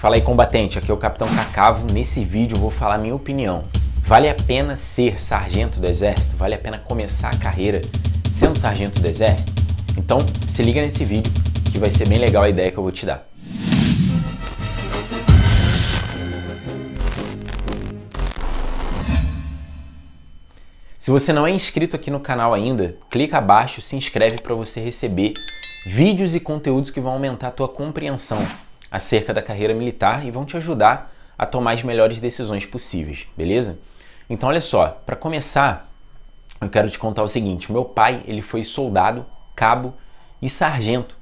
Fala aí, combatente. Aqui é o Capitão Cacavo. Nesse vídeo vou falar minha opinião. Vale a pena ser sargento do Exército? Vale a pena começar a carreira sendo sargento do Exército? Então, se liga nesse vídeo que vai ser bem legal a ideia que eu vou te dar. Se você não é inscrito aqui no canal ainda, clica abaixo, se inscreve para você receber vídeos e conteúdos que vão aumentar a tua compreensão acerca da carreira militar e vão te ajudar a tomar as melhores decisões possíveis, beleza? Então olha só, para começar, eu quero te contar o seguinte, meu pai, ele foi soldado, cabo e sargento.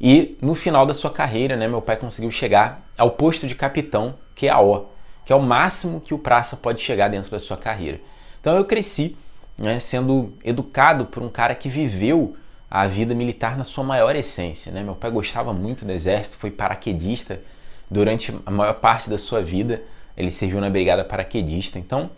E no final da sua carreira, né, meu pai conseguiu chegar ao posto de capitão, que é a O, que é o máximo que o praça pode chegar dentro da sua carreira. Então eu cresci né, sendo educado por um cara que viveu a vida militar na sua maior essência. Né? Meu pai gostava muito do exército, foi paraquedista durante a maior parte da sua vida. Ele serviu na brigada paraquedista. Então,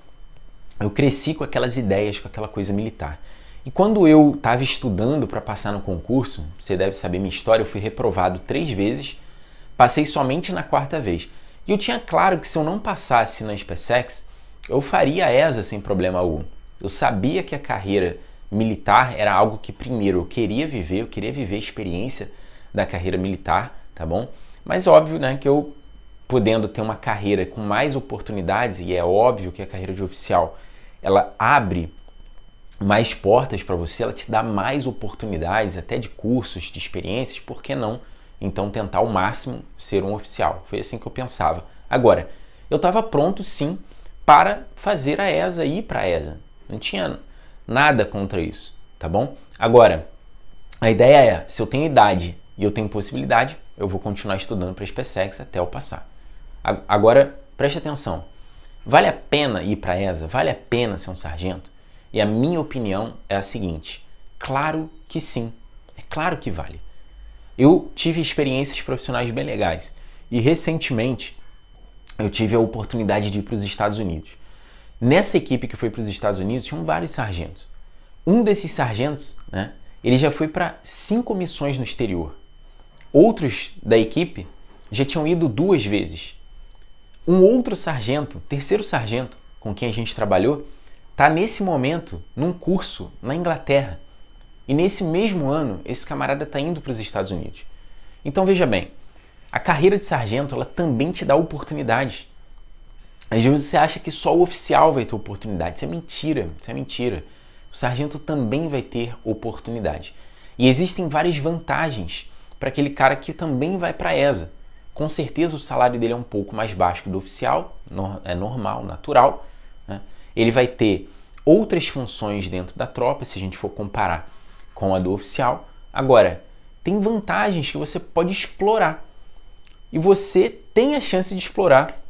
eu cresci com aquelas ideias, com aquela coisa militar. E quando eu estava estudando para passar no concurso, você deve saber minha história, eu fui reprovado três vezes, passei somente na quarta vez. E eu tinha claro que se eu não passasse na SpaceX, eu faria essa sem problema algum. Eu sabia que a carreira militar era algo que primeiro eu queria viver, eu queria viver a experiência da carreira militar, tá bom? Mas óbvio, né, que eu podendo ter uma carreira com mais oportunidades e é óbvio que a carreira de oficial ela abre mais portas para você, ela te dá mais oportunidades, até de cursos, de experiências, por que não? Então tentar ao máximo ser um oficial. Foi assim que eu pensava. Agora, eu estava pronto sim para fazer a ESA e ir para a ESA. Não tinha Nada contra isso, tá bom? Agora, a ideia é, se eu tenho idade e eu tenho possibilidade, eu vou continuar estudando para a SpaceX até eu passar. Agora, preste atenção. Vale a pena ir para a ESA? Vale a pena ser um sargento? E a minha opinião é a seguinte: claro que sim. É claro que vale. Eu tive experiências profissionais bem legais e recentemente eu tive a oportunidade de ir para os Estados Unidos. Nessa equipe que foi para os Estados Unidos, tinham vários sargentos. Um desses sargentos, né, ele já foi para cinco missões no exterior. Outros da equipe já tinham ido duas vezes. Um outro sargento, terceiro sargento, com quem a gente trabalhou, está nesse momento num curso na Inglaterra. E nesse mesmo ano, esse camarada está indo para os Estados Unidos. Então veja bem, a carreira de sargento ela também te dá oportunidades. Às vezes você acha que só o oficial vai ter oportunidade. Isso é mentira, isso é mentira. O sargento também vai ter oportunidade. E existem várias vantagens para aquele cara que também vai para a ESA. Com certeza o salário dele é um pouco mais baixo que do oficial, é normal, natural. Né? Ele vai ter outras funções dentro da tropa, se a gente for comparar com a do oficial. Agora, tem vantagens que você pode explorar. E você tem a chance de explorar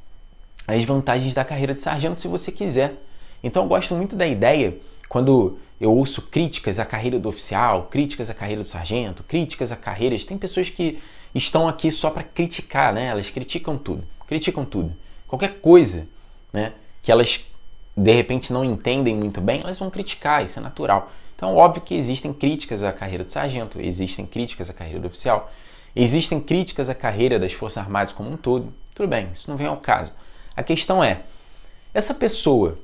as vantagens da carreira de sargento se você quiser. Então eu gosto muito da ideia quando eu ouço críticas à carreira do oficial, críticas à carreira do sargento, críticas a carreiras. Tem pessoas que estão aqui só para criticar, né? Elas criticam tudo, criticam tudo. Qualquer coisa, né? Que elas de repente não entendem muito bem, elas vão criticar, isso é natural. Então, óbvio que existem críticas à carreira de sargento, existem críticas à carreira do oficial, existem críticas à carreira das Forças Armadas como um todo. Tudo bem, isso não vem ao caso. A questão é, essa pessoa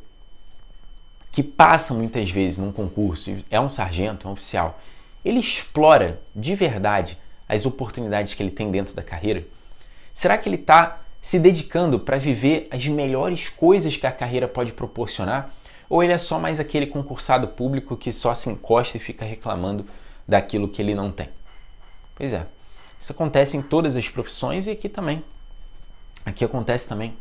que passa muitas vezes num concurso, é um sargento, é um oficial, ele explora de verdade as oportunidades que ele tem dentro da carreira? Será que ele está se dedicando para viver as melhores coisas que a carreira pode proporcionar? Ou ele é só mais aquele concursado público que só se encosta e fica reclamando daquilo que ele não tem? Pois é, isso acontece em todas as profissões e aqui também. Aqui acontece também.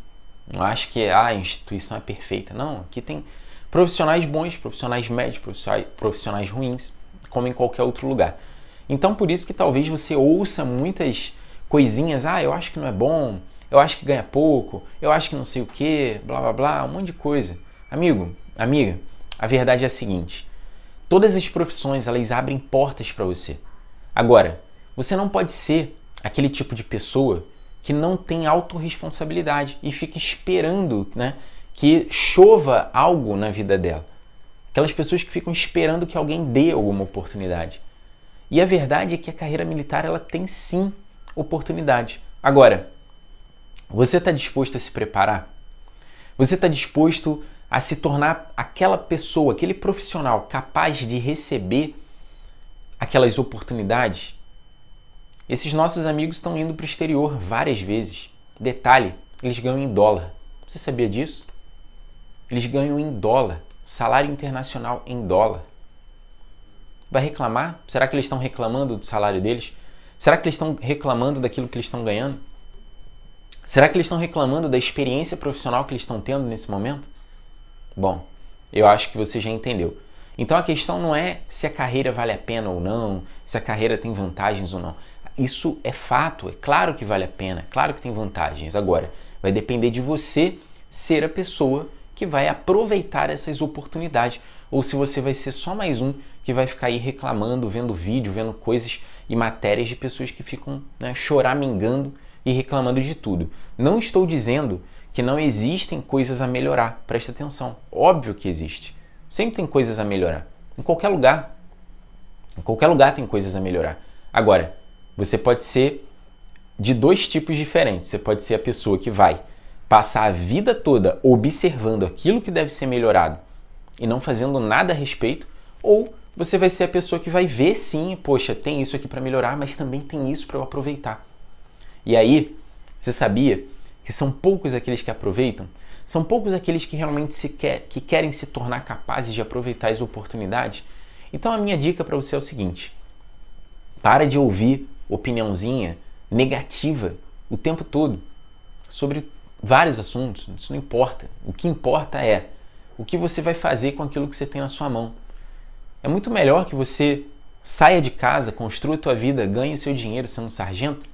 Não acho que ah, a instituição é perfeita. Não, aqui tem profissionais bons, profissionais médios, profissionais, profissionais ruins, como em qualquer outro lugar. Então, por isso que talvez você ouça muitas coisinhas, ah, eu acho que não é bom, eu acho que ganha pouco, eu acho que não sei o que, blá blá blá, um monte de coisa. Amigo, amiga, a verdade é a seguinte: todas as profissões elas abrem portas para você. Agora, você não pode ser aquele tipo de pessoa que não tem autorresponsabilidade e fica esperando né, que chova algo na vida dela. Aquelas pessoas que ficam esperando que alguém dê alguma oportunidade. E a verdade é que a carreira militar ela tem sim oportunidade. Agora, você está disposto a se preparar? Você está disposto a se tornar aquela pessoa, aquele profissional capaz de receber aquelas oportunidades? Esses nossos amigos estão indo para o exterior várias vezes. Detalhe, eles ganham em dólar. Você sabia disso? Eles ganham em dólar, salário internacional em dólar. Vai reclamar? Será que eles estão reclamando do salário deles? Será que eles estão reclamando daquilo que eles estão ganhando? Será que eles estão reclamando da experiência profissional que eles estão tendo nesse momento? Bom, eu acho que você já entendeu. Então a questão não é se a carreira vale a pena ou não, se a carreira tem vantagens ou não. Isso é fato, é claro que vale a pena, é claro que tem vantagens. Agora, vai depender de você ser a pessoa que vai aproveitar essas oportunidades ou se você vai ser só mais um que vai ficar aí reclamando, vendo vídeo, vendo coisas e matérias de pessoas que ficam né, choramingando e reclamando de tudo. Não estou dizendo que não existem coisas a melhorar, presta atenção. Óbvio que existe. Sempre tem coisas a melhorar. Em qualquer lugar. Em qualquer lugar tem coisas a melhorar. Agora, você pode ser de dois tipos diferentes. Você pode ser a pessoa que vai passar a vida toda observando aquilo que deve ser melhorado e não fazendo nada a respeito, ou você vai ser a pessoa que vai ver sim, poxa, tem isso aqui para melhorar, mas também tem isso para eu aproveitar. E aí, você sabia que são poucos aqueles que aproveitam? São poucos aqueles que realmente se quer, que querem se tornar capazes de aproveitar as oportunidades? Então a minha dica para você é o seguinte: para de ouvir opiniãozinha negativa o tempo todo sobre vários assuntos, isso não importa. O que importa é o que você vai fazer com aquilo que você tem na sua mão. É muito melhor que você saia de casa, construa a tua vida, ganhe o seu dinheiro sendo um sargento,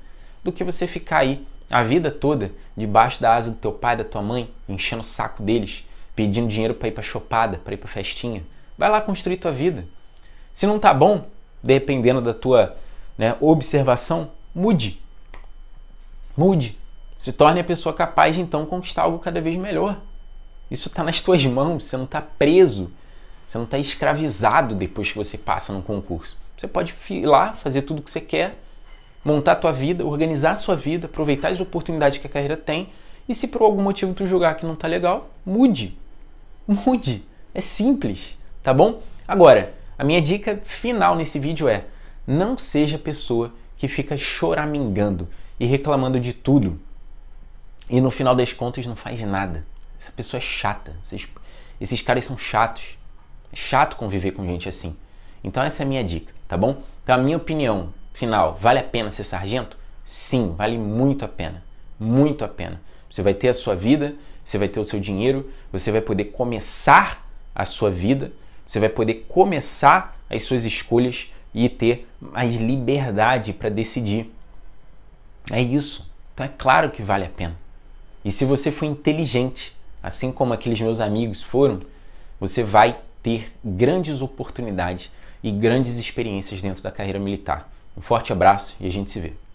do que você ficar aí a vida toda debaixo da asa do teu pai, da tua mãe, enchendo o saco deles, pedindo dinheiro para ir para chopada, para ir para festinha. Vai lá construir tua vida. Se não tá bom, dependendo da tua né, observação, mude. Mude. Se torne a pessoa capaz então, de então conquistar algo cada vez melhor. Isso está nas tuas mãos, você não está preso, você não está escravizado depois que você passa no concurso. Você pode ir lá, fazer tudo o que você quer, montar a tua vida, organizar a sua vida, aproveitar as oportunidades que a carreira tem e se por algum motivo tu julgar que não está legal, mude. Mude. É simples, tá bom? Agora, a minha dica final nesse vídeo é: não seja pessoa que fica choramingando e reclamando de tudo e no final das contas não faz nada. Essa pessoa é chata. Esses, esses caras são chatos. É chato conviver com gente assim. Então essa é a minha dica, tá bom? Então a minha opinião final, vale a pena ser sargento? Sim, vale muito a pena. Muito a pena. Você vai ter a sua vida, você vai ter o seu dinheiro, você vai poder começar a sua vida, você vai poder começar as suas escolhas, e ter mais liberdade para decidir. É isso. Então é claro que vale a pena. E se você for inteligente, assim como aqueles meus amigos foram, você vai ter grandes oportunidades e grandes experiências dentro da carreira militar. Um forte abraço e a gente se vê.